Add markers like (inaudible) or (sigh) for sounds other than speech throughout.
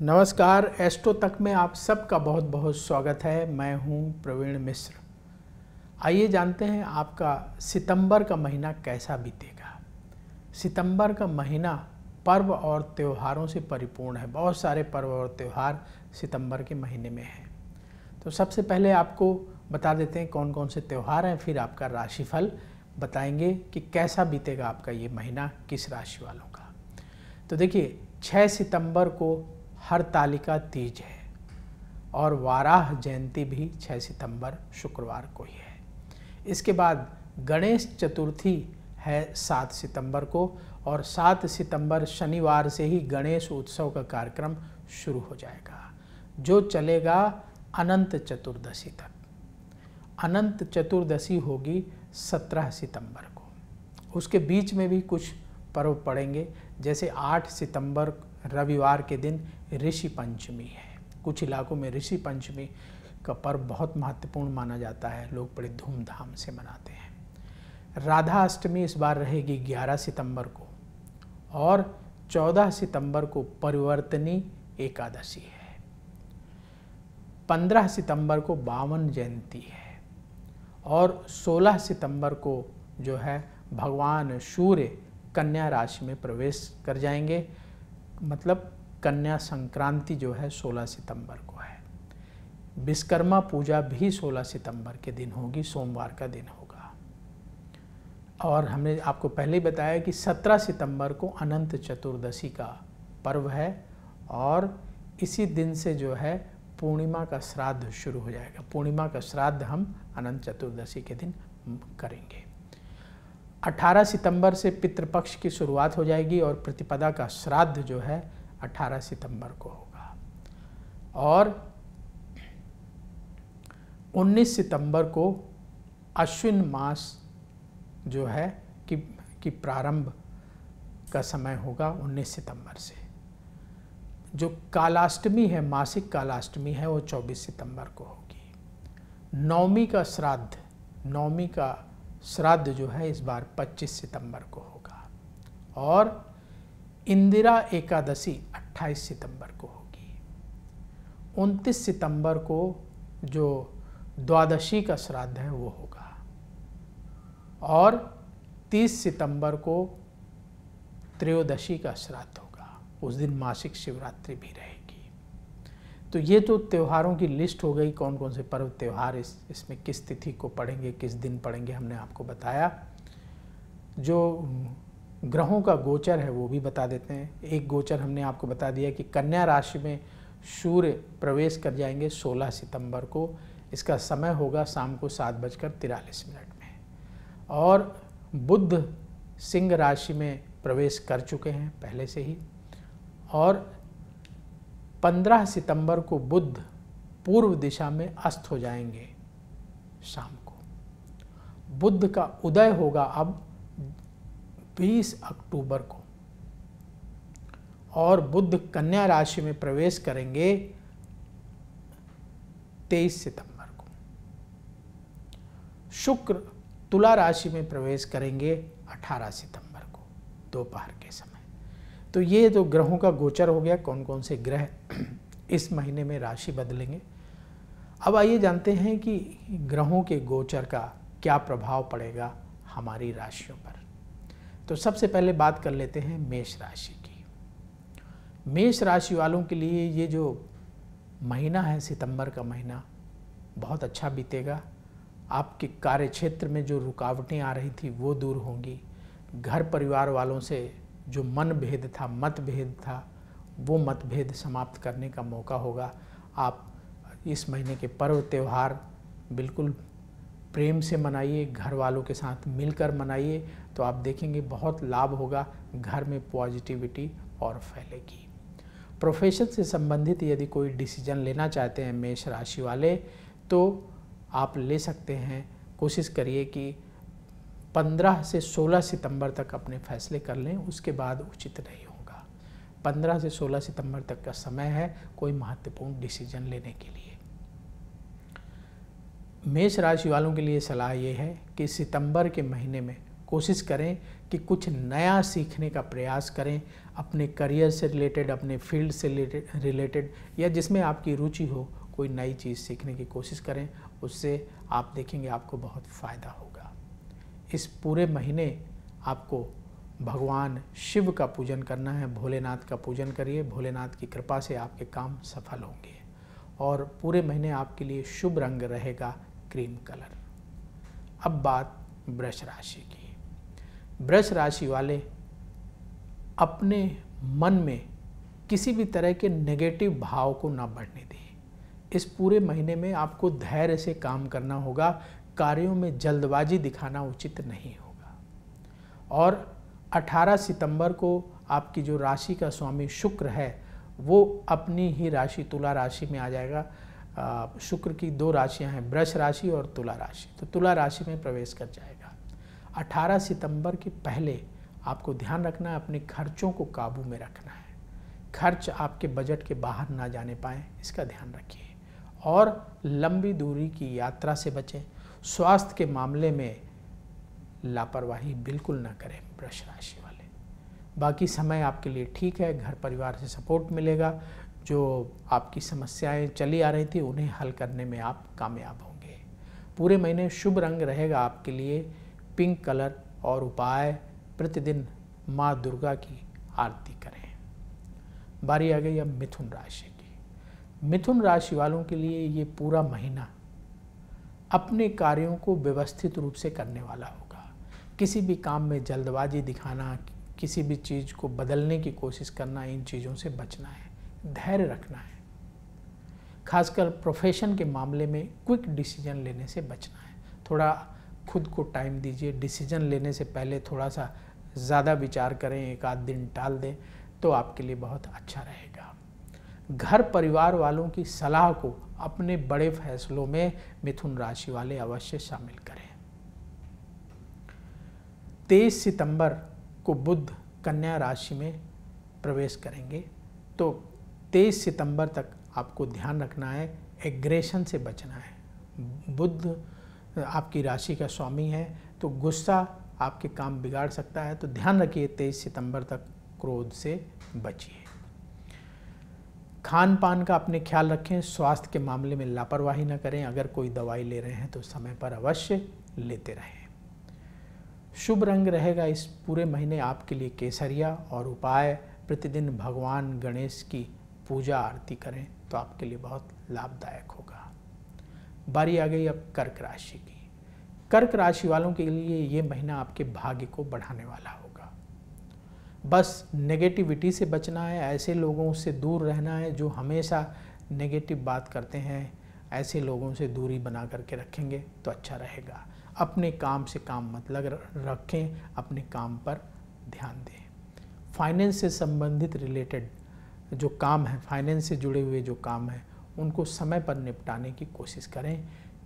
नमस्कार एस्ट्रो तक में आप सबका बहुत बहुत स्वागत है मैं हूं प्रवीण मिश्र आइए जानते हैं आपका सितंबर का महीना कैसा बीतेगा सितंबर का महीना पर्व और त्योहारों से परिपूर्ण है बहुत सारे पर्व और त्यौहार सितंबर के महीने में हैं तो सबसे पहले आपको बता देते हैं कौन कौन से त्यौहार हैं फिर आपका राशिफल बताएंगे कि कैसा बीतेगा आपका ये महीना किस राशि वालों का तो देखिए 6 सितंबर को हरतालिका तीज है और वाराह जयंती भी 6 सितंबर शुक्रवार को ही है इसके बाद गणेश चतुर्थी है 7 सितंबर को और 7 सितंबर शनिवार से ही गणेश उत्सव का कार्यक्रम शुरू हो जाएगा जो चलेगा अनंत चतुर्दशी तक अनंत चतुर्दशी होगी 17 सितंबर को उसके बीच में भी कुछ पर्व पड़ेंगे जैसे 8 सितंबर रविवार के दिन ऋषि पंचमी है कुछ इलाकों में ऋषि पंचमी का पर्व बहुत महत्वपूर्ण माना जाता है लोग बड़े धूमधाम से मनाते हैं राधा अष्टमी इस बार रहेगी 11 सितंबर को और 14 सितंबर को परिवर्तनी एकादशी है 15 सितंबर को बावन जयंती है और 16 सितंबर को जो है भगवान सूर्य कन्या राशि में प्रवेश कर जाएंगे मतलब कन्या संक्रांति जो है 16 सितंबर को है विश्वकर्मा पूजा भी 16 सितंबर के दिन होगी सोमवार का दिन होगा और हमने आपको पहले ही बताया कि 17 सितंबर को अनंत चतुर्दशी का पर्व है और इसी दिन से जो है पूर्णिमा का श्राद्ध शुरू हो जाएगा पूर्णिमा का श्राद्ध हम अनंत चतुर्दशी के दिन करेंगे 18 सितंबर से पितृपक्ष की शुरुआत हो जाएगी और प्रतिपदा का श्राद्ध जो है 18 सितंबर को होगा और 19 सितंबर को अश्विन मास जो है कि कि प्रारंभ का समय होगा 19 सितंबर से जो कालाष्टमी है मासिक कालाष्टमी है वो 24 सितंबर को होगी नवमी का श्राद्ध नवमी का श्राद्ध जो है इस बार 25 सितंबर को होगा और इंदिरा एकादशी 28 सितंबर को होगी 29 सितंबर को जो द्वादशी का श्राद्ध है वो होगा और 30 सितंबर को त्रयोदशी का श्राद्ध होगा उस दिन मासिक शिवरात्रि भी रहेगी तो ये तो त्योहारों की लिस्ट हो गई कौन कौन से पर्व त्यौहार इस इसमें किस तिथि को पढ़ेंगे किस दिन पढ़ेंगे हमने आपको बताया जो ग्रहों का गोचर है वो भी बता देते हैं एक गोचर हमने आपको बता दिया कि कन्या राशि में सूर्य प्रवेश कर जाएंगे 16 सितंबर को इसका समय होगा शाम को सात बजकर तिरालीस मिनट में और बुद्ध सिंह राशि में प्रवेश कर चुके हैं पहले से ही और 15 सितंबर को बुद्ध पूर्व दिशा में अस्त हो जाएंगे शाम को बुद्ध का उदय होगा अब 20 अक्टूबर को और बुद्ध कन्या राशि में प्रवेश करेंगे 23 सितंबर को शुक्र तुला राशि में प्रवेश करेंगे 18 सितंबर को दोपहर के समय तो ये तो ग्रहों का गोचर हो गया कौन कौन से ग्रह (clears throat) इस महीने में राशि बदलेंगे अब आइए जानते हैं कि ग्रहों के गोचर का क्या प्रभाव पड़ेगा हमारी राशियों पर तो सबसे पहले बात कर लेते हैं मेष राशि की मेष राशि वालों के लिए ये जो महीना है सितंबर का महीना बहुत अच्छा बीतेगा आपके कार्य क्षेत्र में जो रुकावटें आ रही थी वो दूर होंगी घर परिवार वालों से जो मन भेद था मतभेद था वो मतभेद समाप्त करने का मौका होगा आप इस महीने के पर्व त्यौहार बिल्कुल प्रेम से मनाइए घर वालों के साथ मिलकर मनाइए तो आप देखेंगे बहुत लाभ होगा घर में पॉजिटिविटी और फैलेगी प्रोफेशन से संबंधित यदि कोई डिसीजन लेना चाहते हैं मेष राशि वाले तो आप ले सकते हैं कोशिश करिए कि 15 से 16 सितंबर तक अपने फैसले कर लें उसके बाद उचित नहीं होगा 15 से 16 सितंबर तक का समय है कोई महत्वपूर्ण डिसीजन लेने के लिए मेष राशि वालों के लिए सलाह ये है कि सितंबर के महीने में कोशिश करें कि कुछ नया सीखने का प्रयास करें अपने करियर से रिलेटेड अपने फील्ड से रिलेटेड या जिसमें आपकी रुचि हो कोई नई चीज़ सीखने की कोशिश करें उससे आप देखेंगे आपको बहुत फ़ायदा होगा इस पूरे महीने आपको भगवान शिव का पूजन करना है भोलेनाथ का पूजन करिए भोलेनाथ की कृपा से आपके काम सफल होंगे और पूरे महीने आपके लिए शुभ रंग रहेगा क्रीम कलर अब बात ब्रश राशि की ब्रश राशि वाले अपने मन में किसी भी तरह के नेगेटिव भाव को ना बढ़ने दें इस पूरे महीने में आपको धैर्य से काम करना होगा कार्यों में जल्दबाजी दिखाना उचित नहीं होगा और 18 सितंबर को आपकी जो राशि का स्वामी शुक्र है वो अपनी ही राशि तुला राशि में आ जाएगा शुक्र की दो राशियां हैं ब्रश राशि और तुला राशि तो तुला राशि में प्रवेश कर जाएगा 18 सितंबर के पहले आपको ध्यान रखना है अपने खर्चों को काबू में रखना है खर्च आपके बजट के बाहर ना जाने पाए इसका ध्यान रखिए और लंबी दूरी की यात्रा से बचें स्वास्थ्य के मामले में लापरवाही बिल्कुल ना करें ब्रश राशि वाले बाकी समय आपके लिए ठीक है घर परिवार से सपोर्ट मिलेगा जो आपकी समस्याएं चली आ रही थी उन्हें हल करने में आप कामयाब होंगे पूरे महीने शुभ रंग रहेगा आपके लिए पिंक कलर और उपाय प्रतिदिन माँ दुर्गा की आरती करें बारी आ गई अब मिथुन राशि की मिथुन राशि वालों के लिए ये पूरा महीना अपने कार्यों को व्यवस्थित रूप से करने वाला होगा किसी भी काम में जल्दबाजी दिखाना किसी भी चीज़ को बदलने की कोशिश करना इन चीज़ों से बचना है धैर्य रखना है खासकर प्रोफेशन के मामले में क्विक डिसीजन लेने से बचना है थोड़ा खुद को टाइम दीजिए डिसीजन लेने से पहले थोड़ा सा ज़्यादा विचार करें एक आध दिन टाल दें तो आपके लिए बहुत अच्छा रहेगा घर परिवार वालों की सलाह को अपने बड़े फैसलों में मिथुन राशि वाले अवश्य शामिल करें तेईस सितंबर को बुद्ध कन्या राशि में प्रवेश करेंगे तो तेईस सितंबर तक आपको ध्यान रखना है एग्रेशन से बचना है बुद्ध आपकी राशि का स्वामी है तो गुस्सा आपके काम बिगाड़ सकता है तो ध्यान रखिए तेईस सितंबर तक क्रोध से बचिए खान पान का अपने ख्याल रखें स्वास्थ्य के मामले में लापरवाही ना करें अगर कोई दवाई ले रहे हैं तो समय पर अवश्य लेते रहें शुभ रंग रहेगा इस पूरे महीने आपके लिए केसरिया और उपाय प्रतिदिन भगवान गणेश की पूजा आरती करें तो आपके लिए बहुत लाभदायक होगा बारी आ गई अब कर्क राशि की कर्क राशि वालों के लिए ये महीना आपके भाग्य को बढ़ाने वाला होगा बस नेगेटिविटी से बचना है ऐसे लोगों से दूर रहना है जो हमेशा नेगेटिव बात करते हैं ऐसे लोगों से दूरी बना करके रखेंगे तो अच्छा रहेगा अपने काम से काम मत मतलब लग रखें अपने काम पर ध्यान दें फाइनेंस से संबंधित रिलेटेड जो काम है फाइनेंस से जुड़े हुए जो काम हैं उनको समय पर निपटाने की कोशिश करें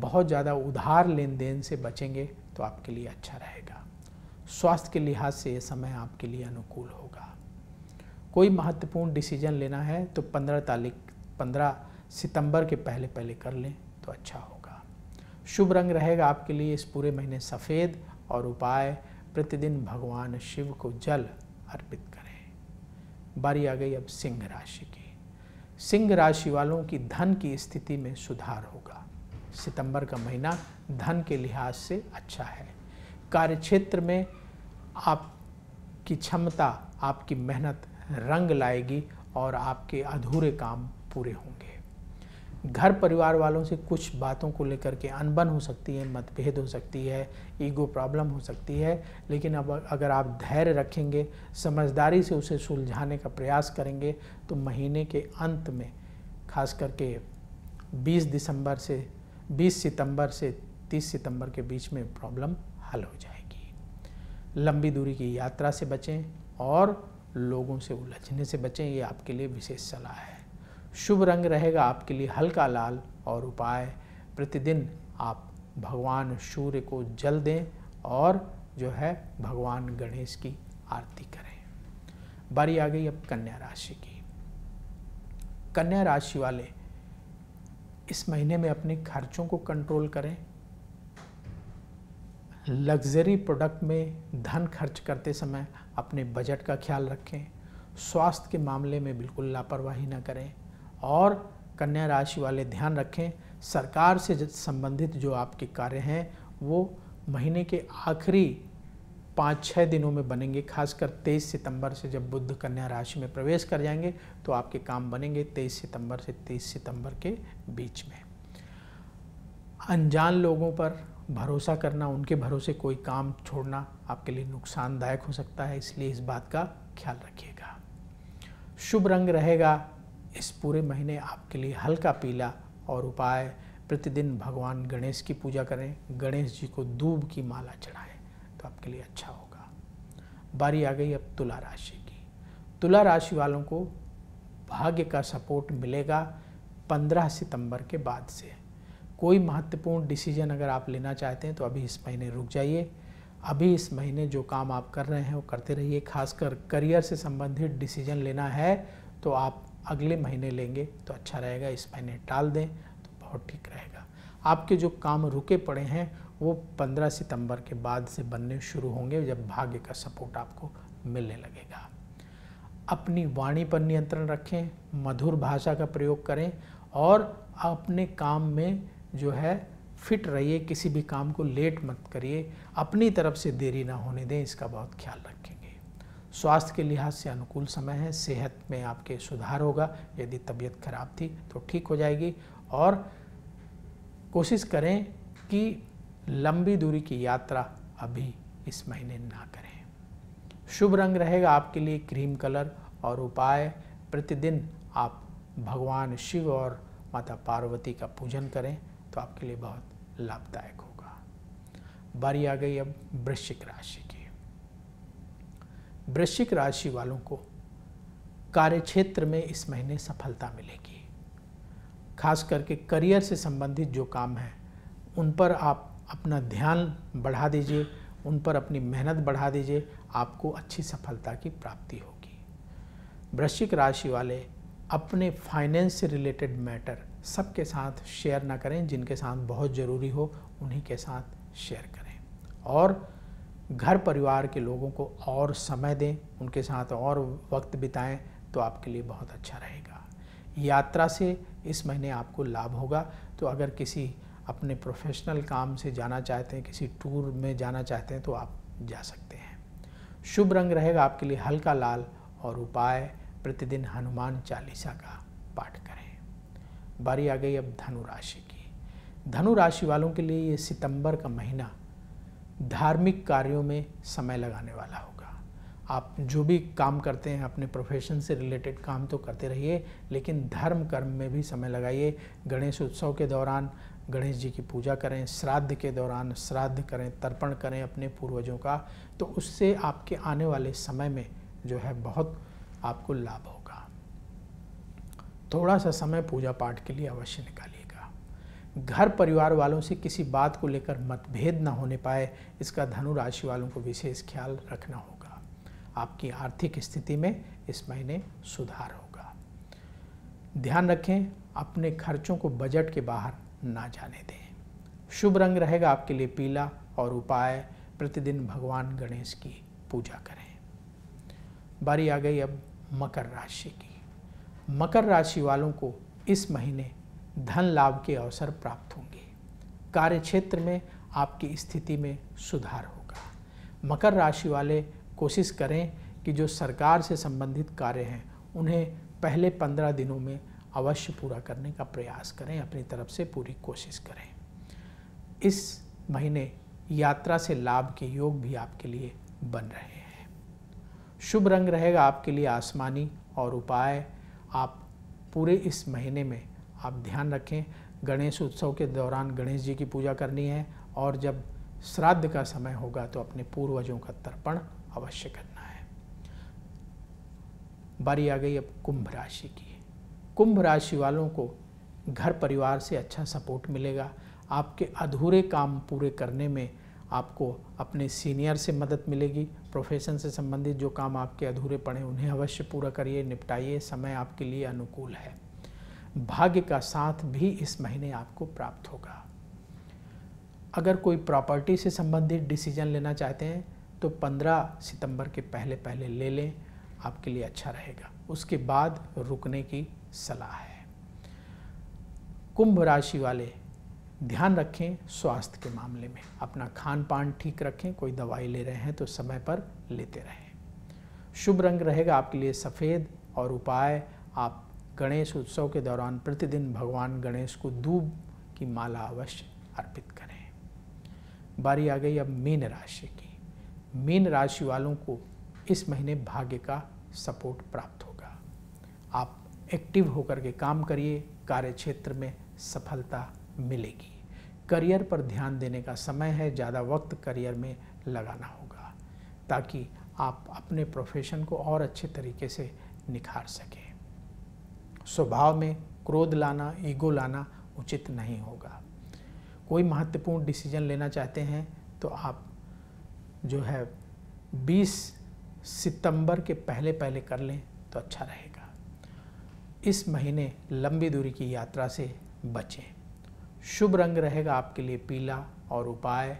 बहुत ज़्यादा उधार लेन देन से बचेंगे तो आपके लिए अच्छा रहेगा स्वास्थ्य के लिहाज से ये समय आपके लिए अनुकूल होगा कोई महत्वपूर्ण डिसीजन लेना है तो पंद्रह तारीख पंद्रह सितंबर के पहले पहले कर लें तो अच्छा होगा शुभ रंग रहेगा आपके लिए इस पूरे महीने सफ़ेद और उपाय प्रतिदिन भगवान शिव को जल अर्पित बारी आ गई अब सिंह राशि की सिंह राशि वालों की धन की स्थिति में सुधार होगा सितंबर का महीना धन के लिहाज से अच्छा है कार्य क्षेत्र में आपकी क्षमता आपकी मेहनत रंग लाएगी और आपके अधूरे काम पूरे होंगे घर परिवार वालों से कुछ बातों को लेकर के अनबन हो सकती है मतभेद हो सकती है ईगो प्रॉब्लम हो सकती है लेकिन अब अगर आप धैर्य रखेंगे समझदारी से उसे सुलझाने का प्रयास करेंगे तो महीने के अंत में खास करके 20 दिसंबर से 20 सितंबर से 30 सितंबर के बीच में प्रॉब्लम हल हो जाएगी लंबी दूरी की यात्रा से बचें और लोगों से उलझने से बचें ये आपके लिए विशेष सलाह है शुभ रंग रहेगा आपके लिए हल्का लाल और उपाय प्रतिदिन आप भगवान सूर्य को जल दें और जो है भगवान गणेश की आरती करें बारी आ गई अब कन्या राशि की कन्या राशि वाले इस महीने में अपने खर्चों को कंट्रोल करें लग्जरी प्रोडक्ट में धन खर्च करते समय अपने बजट का ख्याल रखें स्वास्थ्य के मामले में बिल्कुल लापरवाही ना करें और कन्या राशि वाले ध्यान रखें सरकार से संबंधित जो आपके कार्य हैं वो महीने के आखिरी पाँच छः दिनों में बनेंगे खासकर तेईस सितंबर से जब बुद्ध कन्या राशि में प्रवेश कर जाएंगे तो आपके काम बनेंगे तेईस सितंबर से 30 सितंबर के बीच में अनजान लोगों पर भरोसा करना उनके भरोसे कोई काम छोड़ना आपके लिए नुकसानदायक हो सकता है इसलिए इस बात का ख्याल रखिएगा शुभ रंग रहेगा इस पूरे महीने आपके लिए हल्का पीला और उपाय प्रतिदिन भगवान गणेश की पूजा करें गणेश जी को दूब की माला चढ़ाएं तो आपके लिए अच्छा होगा बारी आ गई अब तुला राशि की तुला राशि वालों को भाग्य का सपोर्ट मिलेगा 15 सितंबर के बाद से कोई महत्वपूर्ण डिसीजन अगर आप लेना चाहते हैं तो अभी इस महीने रुक जाइए अभी इस महीने जो काम आप कर रहे हैं वो करते रहिए खासकर करियर से संबंधित डिसीजन लेना है तो आप अगले महीने लेंगे तो अच्छा रहेगा इस महीने टाल दें तो बहुत ठीक रहेगा आपके जो काम रुके पड़े हैं वो 15 सितंबर के बाद से बनने शुरू होंगे जब भाग्य का सपोर्ट आपको मिलने लगेगा अपनी वाणी पर नियंत्रण रखें मधुर भाषा का प्रयोग करें और अपने काम में जो है फिट रहिए किसी भी काम को लेट मत करिए अपनी तरफ से देरी ना होने दें इसका बहुत ख्याल रखें स्वास्थ्य के लिहाज से अनुकूल समय है सेहत में आपके सुधार होगा यदि तबीयत खराब थी तो ठीक हो जाएगी और कोशिश करें कि लंबी दूरी की यात्रा अभी इस महीने ना करें शुभ रंग रहेगा आपके लिए क्रीम कलर और उपाय प्रतिदिन आप भगवान शिव और माता पार्वती का पूजन करें तो आपके लिए बहुत लाभदायक होगा बारी आ गई अब वृश्चिक राशि की वृश्चिक राशि वालों को कार्य क्षेत्र में इस महीने सफलता मिलेगी खास करके करियर से संबंधित जो काम हैं उन पर आप अपना ध्यान बढ़ा दीजिए उन पर अपनी मेहनत बढ़ा दीजिए आपको अच्छी सफलता की प्राप्ति होगी वृश्चिक राशि वाले अपने फाइनेंस से रिलेटेड मैटर सबके साथ शेयर ना करें जिनके साथ बहुत ज़रूरी हो उन्हीं के साथ शेयर करें और घर परिवार के लोगों को और समय दें उनके साथ और वक्त बिताएं तो आपके लिए बहुत अच्छा रहेगा यात्रा से इस महीने आपको लाभ होगा तो अगर किसी अपने प्रोफेशनल काम से जाना चाहते हैं किसी टूर में जाना चाहते हैं तो आप जा सकते हैं शुभ रंग रहेगा आपके लिए हल्का लाल और उपाय प्रतिदिन हनुमान चालीसा का पाठ करें बारी आ गई अब धनु राशि की धनु राशि वालों के लिए ये सितंबर का महीना धार्मिक कार्यों में समय लगाने वाला होगा आप जो भी काम करते हैं अपने प्रोफेशन से रिलेटेड काम तो करते रहिए लेकिन धर्म कर्म में भी समय लगाइए गणेश उत्सव के दौरान गणेश जी की पूजा करें श्राद्ध के दौरान श्राद्ध करें तर्पण करें अपने पूर्वजों का तो उससे आपके आने वाले समय में जो है बहुत आपको लाभ होगा थोड़ा सा समय पूजा पाठ के लिए अवश्य निकालिए घर परिवार वालों से किसी बात को लेकर मतभेद न होने पाए इसका धनु राशि वालों को विशेष ख्याल रखना होगा आपकी आर्थिक स्थिति में इस महीने सुधार होगा ध्यान रखें अपने खर्चों को बजट के बाहर ना जाने दें शुभ रंग रहेगा आपके लिए पीला और उपाय प्रतिदिन भगवान गणेश की पूजा करें बारी आ गई अब मकर राशि की मकर राशि वालों को इस महीने धन लाभ के अवसर प्राप्त होंगे कार्य क्षेत्र में आपकी स्थिति में सुधार होगा मकर राशि वाले कोशिश करें कि जो सरकार से संबंधित कार्य हैं उन्हें पहले पंद्रह दिनों में अवश्य पूरा करने का प्रयास करें अपनी तरफ से पूरी कोशिश करें इस महीने यात्रा से लाभ के योग भी आपके लिए बन रहे हैं शुभ रंग रहेगा आपके लिए आसमानी और उपाय आप पूरे इस महीने में आप ध्यान रखें गणेश उत्सव के दौरान गणेश जी की पूजा करनी है और जब श्राद्ध का समय होगा तो अपने पूर्वजों का तर्पण अवश्य करना है बारी आ गई अब कुंभ राशि की कुंभ राशि वालों को घर परिवार से अच्छा सपोर्ट मिलेगा आपके अधूरे काम पूरे करने में आपको अपने सीनियर से मदद मिलेगी प्रोफेशन से संबंधित जो काम आपके अधूरे पड़े उन्हें अवश्य पूरा करिए निपटाइए समय आपके लिए अनुकूल है भाग्य का साथ भी इस महीने आपको प्राप्त होगा अगर कोई प्रॉपर्टी से संबंधित डिसीजन लेना चाहते हैं तो 15 सितंबर के पहले पहले ले लें आपके लिए अच्छा रहेगा उसके बाद रुकने की सलाह है कुंभ राशि वाले ध्यान रखें स्वास्थ्य के मामले में अपना खान पान ठीक रखें कोई दवाई ले रहे हैं तो समय पर लेते रहें शुभ रंग रहेगा आपके लिए सफ़ेद और उपाय आप गणेश उत्सव के दौरान प्रतिदिन भगवान गणेश को दूब की माला अवश्य अर्पित करें बारी आ गई अब मीन राशि की मीन राशि वालों को इस महीने भाग्य का सपोर्ट प्राप्त होगा आप एक्टिव होकर के काम करिए कार्य क्षेत्र में सफलता मिलेगी करियर पर ध्यान देने का समय है ज़्यादा वक्त करियर में लगाना होगा ताकि आप अपने प्रोफेशन को और अच्छे तरीके से निखार सकें स्वभाव में क्रोध लाना ईगो लाना उचित नहीं होगा कोई महत्वपूर्ण डिसीजन लेना चाहते हैं तो आप जो है 20 सितंबर के पहले पहले कर लें तो अच्छा रहेगा इस महीने लंबी दूरी की यात्रा से बचें शुभ रंग रहेगा आपके लिए पीला और उपाय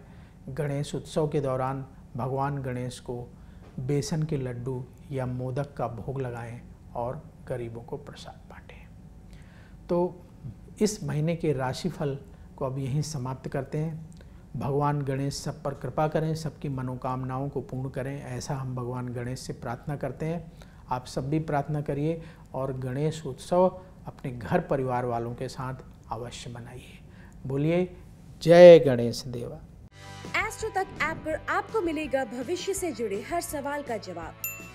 गणेश उत्सव के दौरान भगवान गणेश को बेसन के लड्डू या मोदक का भोग लगाएं और गरीबों को प्रसाद बांटे तो इस महीने के राशिफल को अब यहीं समाप्त करते हैं भगवान गणेश सब पर कृपा करें सबकी मनोकामनाओं को पूर्ण करें ऐसा हम भगवान गणेश से प्रार्थना करते हैं आप सब भी प्रार्थना करिए और गणेश उत्सव अपने घर परिवार वालों के साथ अवश्य मनाइए बोलिए जय गणेश देवा एस्ट्रो तक ऐप आप पर आपको मिलेगा भविष्य से जुड़े हर सवाल का जवाब